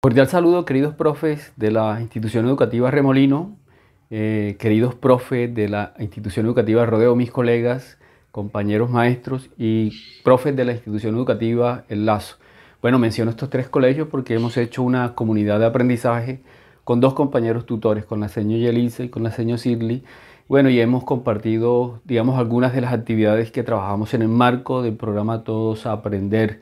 Cordial saludo, queridos profes de la institución educativa Remolino, eh, queridos profes de la institución educativa Rodeo, mis colegas, compañeros maestros y profes de la institución educativa El Lazo. Bueno, menciono estos tres colegios porque hemos hecho una comunidad de aprendizaje con dos compañeros tutores, con la señora Yelisa y con la señora Sidley. Bueno, y hemos compartido, digamos, algunas de las actividades que trabajamos en el marco del programa Todos a Aprender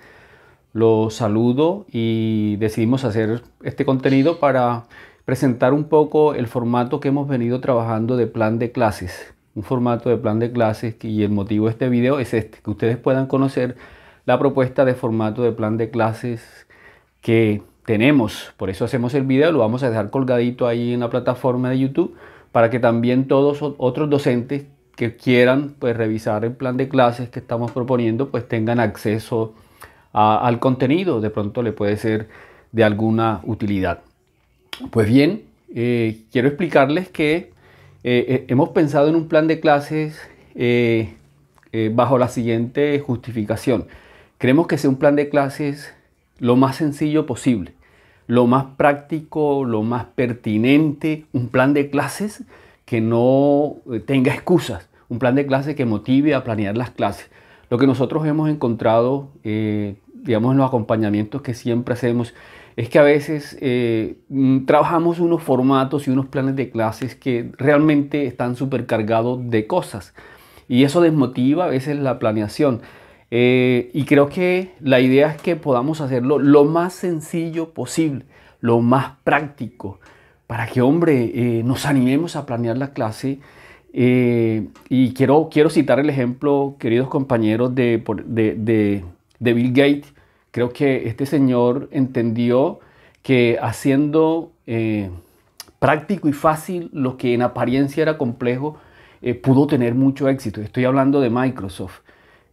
los saludo y decidimos hacer este contenido para presentar un poco el formato que hemos venido trabajando de plan de clases. Un formato de plan de clases y el motivo de este video es este, que ustedes puedan conocer la propuesta de formato de plan de clases que tenemos. Por eso hacemos el video, lo vamos a dejar colgadito ahí en la plataforma de YouTube para que también todos otros docentes que quieran pues, revisar el plan de clases que estamos proponiendo pues tengan acceso al contenido, de pronto le puede ser de alguna utilidad. Pues bien, eh, quiero explicarles que eh, eh, hemos pensado en un plan de clases bajo la siguiente justificación. Creemos que sea un plan de clases lo más sencillo posible, lo más práctico, lo más pertinente, un plan de clases que no tenga excusas, un plan de clases que motive a planear las clases. Lo que nosotros hemos encontrado digamos, en los acompañamientos que siempre hacemos, es que a veces eh, mm, trabajamos unos formatos y unos planes de clases que realmente están supercargados de cosas y eso desmotiva a veces la planeación. Eh, y creo que la idea es que podamos hacerlo lo más sencillo posible, lo más práctico, para que, hombre, eh, nos animemos a planear la clase. y quiero, quiero citar el ejemplo, queridos compañeros, de, de de Bill Gates, creo que este señor entendió que haciendo eh, práctico y fácil lo que en apariencia era complejo, eh, pudo tener mucho éxito. Estoy hablando de Microsoft.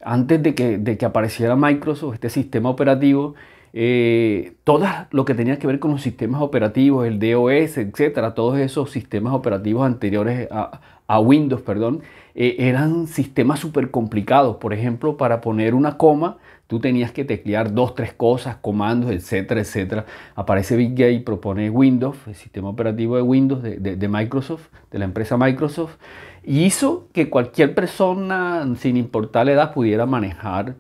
Antes de que, de que apareciera Microsoft, este sistema operativo, eh, todo lo que tenía que ver con los sistemas operativos, el DOS, etcétera, todos esos sistemas operativos anteriores a, Windows, perdón, eran sistemas súper complicados. Por ejemplo, para poner una coma Tú tenías que teclear dos, tres cosas, comandos, etcétera, etcétera. Aparece Big Gay, propone Windows, el sistema operativo de Windows de, Microsoft, de la empresa Microsoft, y hizo que cualquier persona, sin importar la edad, pudiera manejar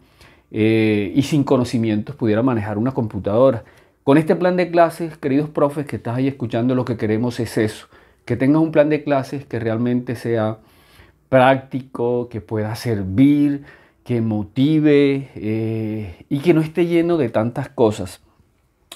eh, y sin conocimientos pudiera manejar una computadora. Con este plan de clases, queridos profes que estás ahí escuchando, lo que queremos es eso, que tengas un plan de clases que realmente sea práctico, que pueda servir que motive eh, y que no esté lleno de tantas cosas.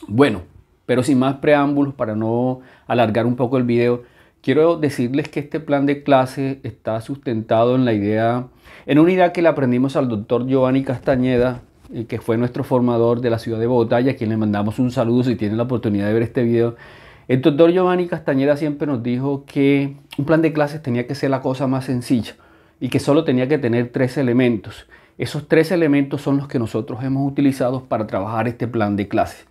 Bueno, pero sin más preámbulos, para no alargar un poco el video, quiero decirles que este plan de clases está sustentado en la idea, en una idea que le aprendimos al doctor Giovanni Castañeda, eh, que fue nuestro formador de la ciudad de Bogotá y a quien le mandamos un saludo si tiene la oportunidad de ver este video. El doctor Giovanni Castañeda siempre nos dijo que un plan de clases tenía que ser la cosa más sencilla y que solo tenía que tener tres elementos. Esos tres elementos son los que nosotros hemos utilizado para trabajar este plan de clase.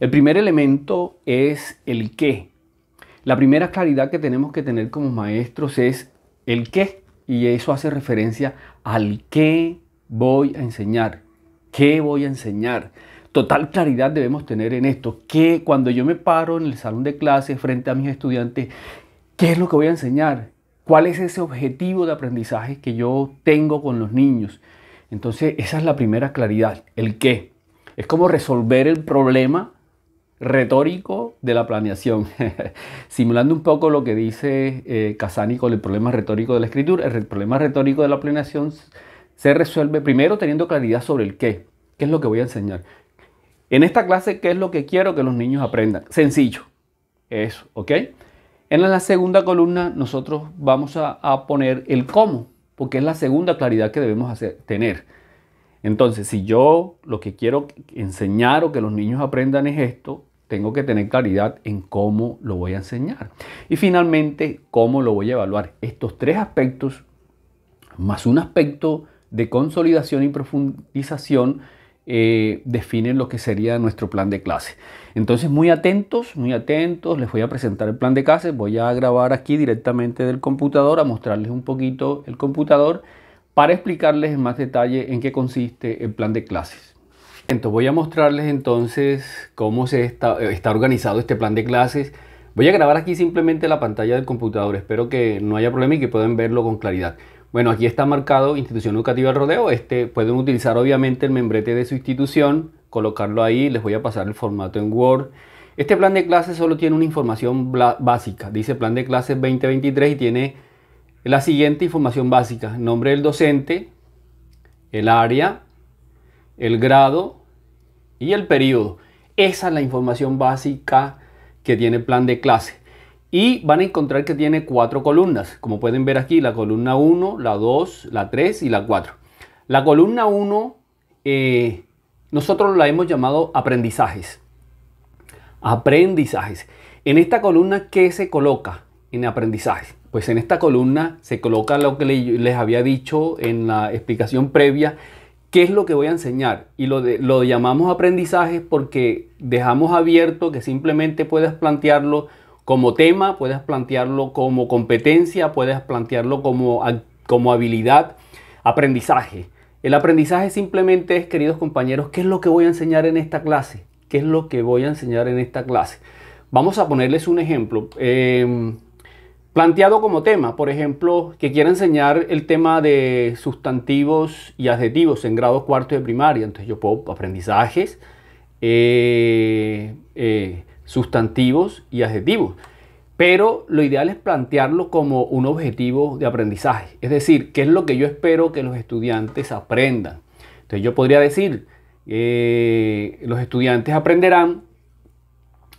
El primer elemento es el qué. La primera claridad que tenemos que tener como maestros es el qué. Y eso hace referencia al qué voy a enseñar. ¿Qué voy a enseñar? Total claridad debemos tener en esto. Que cuando yo me paro en el salón de clase frente a mis estudiantes, ¿qué es lo que voy a enseñar? ¿Cuál es ese objetivo de aprendizaje que yo tengo con los niños? Entonces, esa es la primera claridad, el qué. Es como resolver el problema retórico de la planeación. Simulando un poco lo que dice eh, Casani el problema retórico de la escritura, el problema retórico de la planeación se resuelve primero teniendo claridad sobre el qué, qué es lo que voy a enseñar. En esta clase, ¿qué es lo que quiero que los niños aprendan? Sencillo. Eso, ¿ok? En la segunda columna nosotros vamos a poner el cómo porque es la segunda claridad que debemos tener. Entonces, si yo lo que quiero enseñar o que los niños aprendan es esto, tengo que tener claridad en cómo lo voy a enseñar. Y finalmente, cómo lo voy a evaluar. Estos tres aspectos, más un aspecto de consolidación y profundización, eh, definen lo que sería nuestro plan de clase. Entonces, muy atentos, muy atentos, les voy a presentar el plan de clases voy a grabar aquí directamente del computador, a mostrarles un poquito el computador para explicarles en más detalle en qué consiste el plan de clases. Entonces, voy a mostrarles entonces cómo se está, eh, está organizado este plan de clases. Voy a grabar aquí simplemente la pantalla del computador, espero que no haya problema y que puedan verlo con claridad. Bueno, aquí está marcado Institución Educativa del Rodeo. Este, pueden utilizar obviamente el membrete de su institución, colocarlo ahí, les voy a pasar el formato en Word. Este plan de clases solo tiene una información básica, dice plan de clases 2023 y tiene la siguiente información básica, nombre del docente, el área, el grado y el periodo. Esa es la información básica que tiene el plan de clase y van a encontrar que tiene cuatro columnas, como pueden ver aquí, la columna 1, la 2, la 3 y la 4. La columna 1 eh, nosotros la hemos llamado aprendizajes. Aprendizajes. En esta columna, ¿qué se coloca en aprendizajes? Pues en esta columna se coloca lo que les había dicho en la explicación previa, qué es lo que voy a enseñar. Y lo, llamamos aprendizajes porque dejamos abierto que simplemente puedas plantearlo como tema, puedes plantearlo como competencia, puedes plantearlo como, como habilidad, aprendizaje. El aprendizaje simplemente es, queridos compañeros, ¿qué es lo que voy a enseñar en esta clase? ¿Qué es lo que voy a enseñar en esta clase? Vamos a ponerles un ejemplo. Em, planteado como tema, por ejemplo, que quiera enseñar el tema de sustantivos y adjetivos en grado cuarto de primaria. Entonces yo puedo aprendizajes, eh, eh, sustantivos y adjetivos. Pero lo ideal es plantearlo como un objetivo de aprendizaje, es decir, qué es lo que yo espero que los estudiantes aprendan. Entonces yo podría decir, eh, los estudiantes aprenderán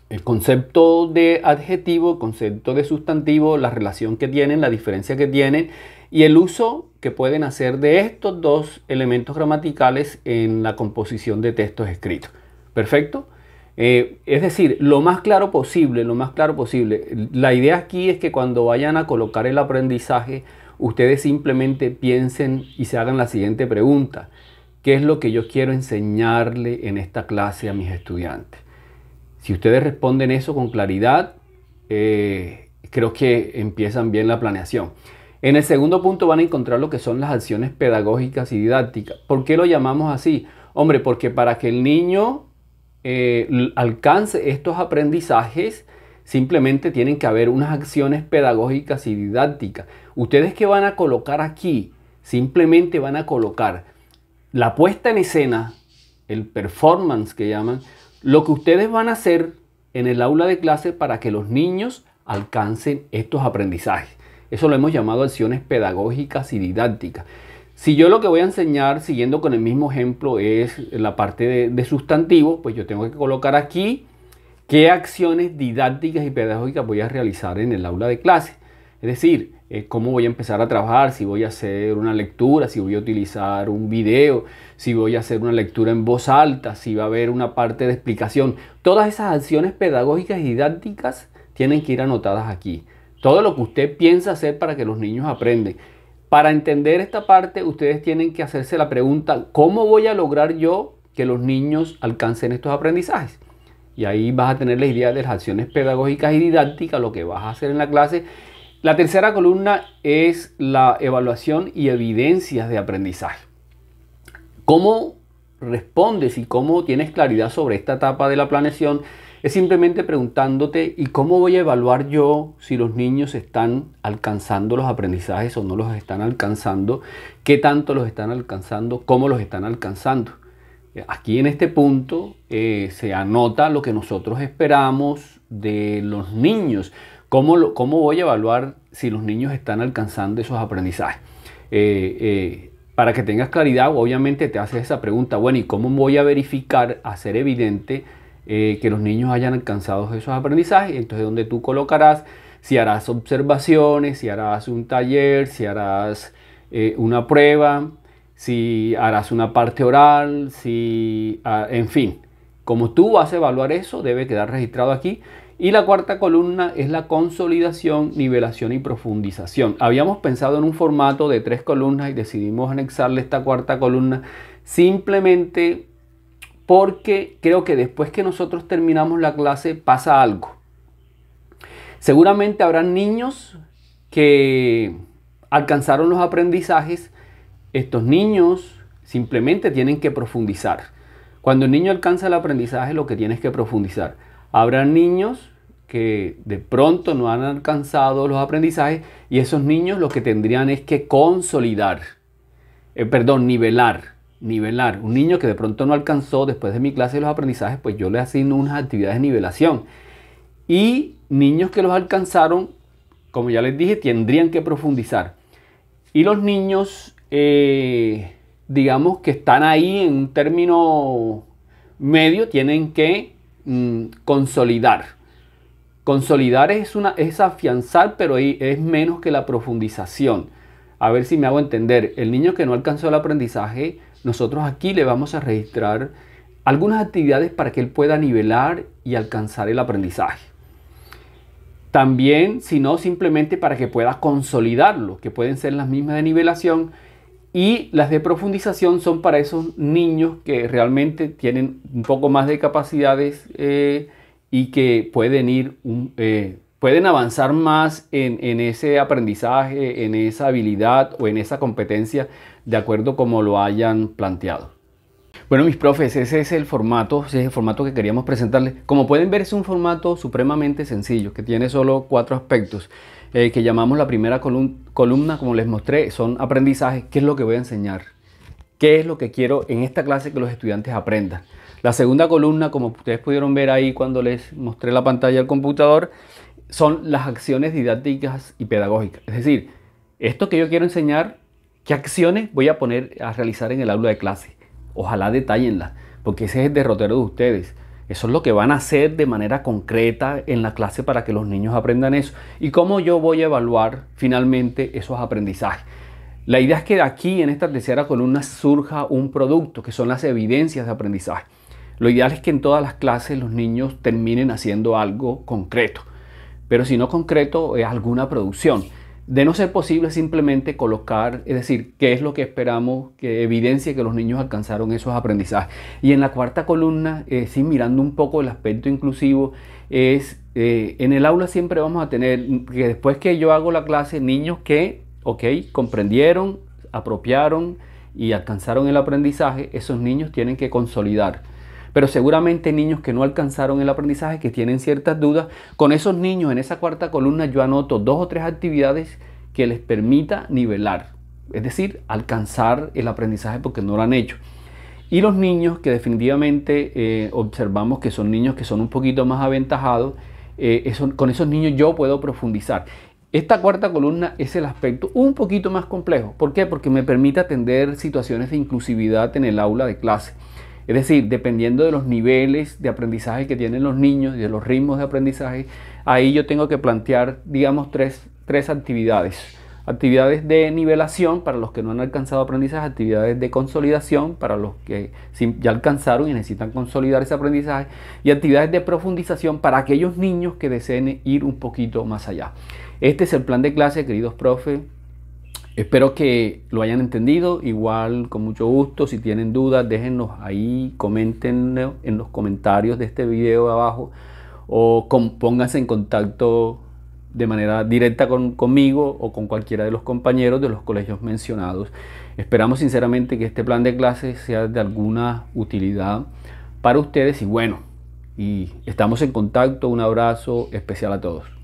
el concepto de adjetivo, el concepto de sustantivo, la relación que tienen, la diferencia que tienen y el uso que pueden hacer de estos dos elementos gramaticales en la composición de textos escritos. Perfecto. Eh, es decir, lo más claro posible, lo más claro posible. La idea aquí es que cuando vayan a colocar el aprendizaje, ustedes simplemente piensen y se hagan la siguiente pregunta. ¿Qué es lo que yo quiero enseñarle en esta clase a mis estudiantes? Si ustedes responden eso con claridad, eh, creo que empiezan bien la planeación. En el segundo punto van a encontrar lo que son las acciones pedagógicas y didácticas. ¿Por qué lo llamamos así? Hombre, porque para que el niño eh, alcance estos aprendizajes, simplemente tienen que haber unas acciones pedagógicas y didácticas. Ustedes que van a colocar aquí, simplemente van a colocar la puesta en escena, el performance que llaman, lo que ustedes van a hacer en el aula de clase para que los niños alcancen estos aprendizajes. Eso lo hemos llamado acciones pedagógicas y didácticas. Si yo lo que voy a enseñar, siguiendo con el mismo ejemplo, es la parte de, sustantivo, sustantivos, pues yo tengo que colocar aquí qué acciones didácticas y pedagógicas voy a realizar en el aula de clase. Es decir, eh, cómo voy a empezar a trabajar, si voy a hacer una lectura, si voy a utilizar un video, si voy a hacer una lectura en voz alta, si va a haber una parte de explicación. Todas esas acciones pedagógicas y didácticas tienen que ir anotadas aquí. Todo lo que usted piensa hacer para que los niños aprendan. Para entender esta parte, ustedes tienen que hacerse la pregunta, ¿cómo voy a lograr yo que los niños alcancen estos aprendizajes? Y ahí vas a tener la idea de las acciones pedagógicas y didácticas, lo que vas a hacer en la clase. La tercera columna es la evaluación y evidencias de aprendizaje. ¿Cómo respondes y cómo tienes claridad sobre esta etapa de la planeación? es simplemente preguntándote, ¿y cómo voy a evaluar yo si los niños están alcanzando los aprendizajes o no los están alcanzando? ¿Qué tanto los están alcanzando? ¿Cómo los están alcanzando? Aquí en este punto eh, se anota lo que nosotros esperamos de los niños. ¿Cómo, ¿Cómo, voy a evaluar si los niños están alcanzando esos aprendizajes? Eh, eh, para que tengas claridad, obviamente te haces esa pregunta, bueno, ¿y cómo voy a verificar, hacer evidente eh, que los niños hayan alcanzado esos aprendizajes, entonces donde tú colocarás si harás observaciones, si harás un taller, si harás eh, una prueba, si harás una parte oral, si, ah, en fin, como tú vas a evaluar eso, debe quedar registrado aquí. Y la cuarta columna es la consolidación, nivelación y profundización. Habíamos pensado en un formato de tres columnas y decidimos anexarle esta cuarta columna simplemente porque creo que después que nosotros terminamos la clase pasa algo. Seguramente habrán niños que alcanzaron los aprendizajes. Estos niños simplemente tienen que profundizar. Cuando el niño alcanza el aprendizaje, lo que tienes que profundizar. Habrá niños que de pronto no han alcanzado los aprendizajes y esos niños lo que tendrían es que consolidar, eh, perdón, nivelar nivelar. Un niño que de pronto no alcanzó después de mi clase de los aprendizajes, pues yo le asigno unas actividades de nivelación. Y niños que los alcanzaron, como ya les dije, tendrían que profundizar. Y los niños, eh, digamos que están ahí en un término medio, tienen que mm, consolidar. Consolidar es, una, es afianzar, pero es menos que la profundización. A ver si me hago entender. El niño que no alcanzó el aprendizaje nosotros aquí le vamos a registrar algunas actividades para que él pueda nivelar y alcanzar el aprendizaje. También, sino simplemente para que pueda consolidarlo, que pueden ser las mismas de nivelación y las de profundización son para esos niños que realmente tienen un poco más de capacidades eh, y que pueden ir eh, pueden avanzar más en, ese aprendizaje, en esa habilidad o en esa competencia de acuerdo como lo hayan planteado. Bueno, mis profes, ese es el formato, ese es el formato que queríamos presentarles. Como pueden ver, es un formato supremamente sencillo, que tiene solo cuatro aspectos, eh, que llamamos la primera columna, como les mostré, son aprendizajes, qué es lo que voy a enseñar, qué es lo que quiero en esta clase que los estudiantes aprendan. La segunda columna, como ustedes pudieron ver ahí cuando les mostré la pantalla del computador, son las acciones didácticas y pedagógicas. Es decir, esto que yo quiero enseñar, ¿qué acciones voy a poner a realizar en el aula de clase? Ojalá detallenlas, porque ese es el derrotero de ustedes. Eso es lo que van a hacer de manera concreta en la clase para que los niños aprendan eso. ¿Y cómo yo voy a evaluar finalmente esos aprendizajes? La idea es que de aquí, en esta tercera columna, surja un producto, que son las evidencias de aprendizaje. Lo ideal es que en todas las clases los niños terminen haciendo algo concreto pero si no concreto, es eh, alguna producción. De no ser posible simplemente colocar, es decir, qué es lo que esperamos que evidencie que los niños alcanzaron esos aprendizajes. Y en la cuarta columna, eh, mirando un poco el aspecto inclusivo, es eh, en el aula siempre vamos a tener que después que yo hago la clase, niños que, ok, comprendieron, apropiaron y alcanzaron el aprendizaje, esos niños tienen que consolidar pero seguramente niños que no alcanzaron el aprendizaje, que tienen ciertas dudas. Con esos niños en esa cuarta columna yo anoto dos o tres actividades que les permita nivelar, es decir, alcanzar el aprendizaje porque no lo han hecho. Y los niños que definitivamente eh, observamos que son niños que son un poquito más aventajados, eh, con esos niños yo puedo profundizar. Esta cuarta columna es el aspecto un poquito más complejo. ¿Por qué? Porque me permite atender situaciones de inclusividad en el aula de clase. Es decir, dependiendo de los niveles de aprendizaje que tienen los niños y de los ritmos de aprendizaje, ahí yo tengo que plantear, digamos, tres, actividades. Actividades de nivelación para los que no han alcanzado aprendizaje, actividades de consolidación para los que ya alcanzaron y necesitan consolidar ese aprendizaje, y actividades de profundización para aquellos niños que deseen ir un poquito más allá. Este es el plan de clase, queridos profes, Espero que lo hayan entendido. Igual, con mucho gusto, si tienen dudas, déjenlos ahí, comenten en los comentarios de este video abajo o pónganse en contacto de manera directa conmigo o con cualquiera de los compañeros de los colegios mencionados. Esperamos sinceramente que este plan de clases sea de alguna utilidad para ustedes y bueno, y estamos en contacto. Un abrazo especial a todos.